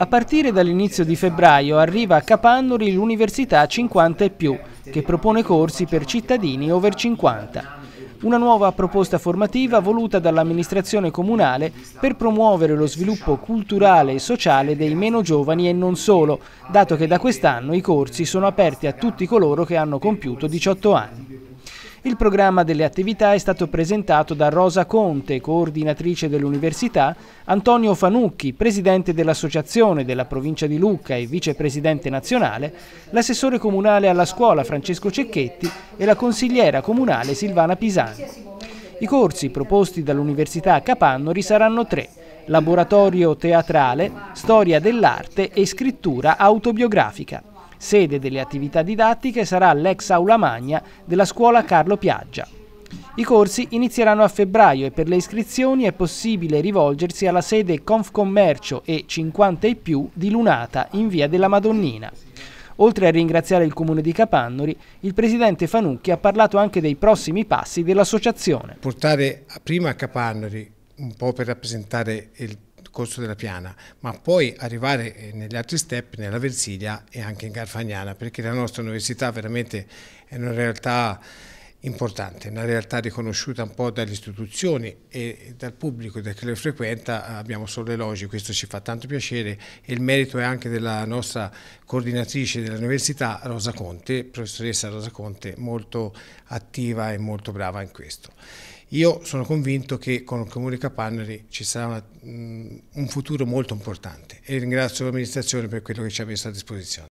A partire dall'inizio di febbraio arriva a Capannori l'Università 50 e più, che propone corsi per cittadini over 50. Una nuova proposta formativa voluta dall'amministrazione comunale per promuovere lo sviluppo culturale e sociale dei meno giovani e non solo, dato che da quest'anno i corsi sono aperti a tutti coloro che hanno compiuto 18 anni. Il programma delle attività è stato presentato da Rosa Conte, coordinatrice dell'università, Antonio Fanucchi, presidente dell'Associazione della provincia di Lucca e vicepresidente nazionale, l'assessore comunale alla scuola Francesco Cecchetti e la consigliera comunale Silvana Pisani. I corsi proposti dall'Università Capannori saranno tre, laboratorio teatrale, storia dell'arte e scrittura autobiografica. Sede delle attività didattiche sarà l'ex aula magna della scuola Carlo Piaggia. I corsi inizieranno a febbraio e per le iscrizioni è possibile rivolgersi alla sede Confcommercio e 50 e più di Lunata in via della Madonnina. Oltre a ringraziare il comune di Capannori, il presidente Fanucchi ha parlato anche dei prossimi passi dell'associazione. Portare prima a Capannori, un po' per rappresentare il corso della Piana, ma poi arrivare eh, negli altri step, nella Versilia e anche in Garfagnana, perché la nostra università veramente è una realtà importante, una realtà riconosciuta un po' dalle istituzioni e dal pubblico che chi le frequenta, abbiamo solo elogi, questo ci fa tanto piacere e il merito è anche della nostra coordinatrice dell'università Rosa Conte, professoressa Rosa Conte, molto attiva e molto brava in questo. Io sono convinto che con il Comune Capannari ci sarà una, mm, un futuro molto importante e ringrazio l'amministrazione per quello che ci ha messo a disposizione.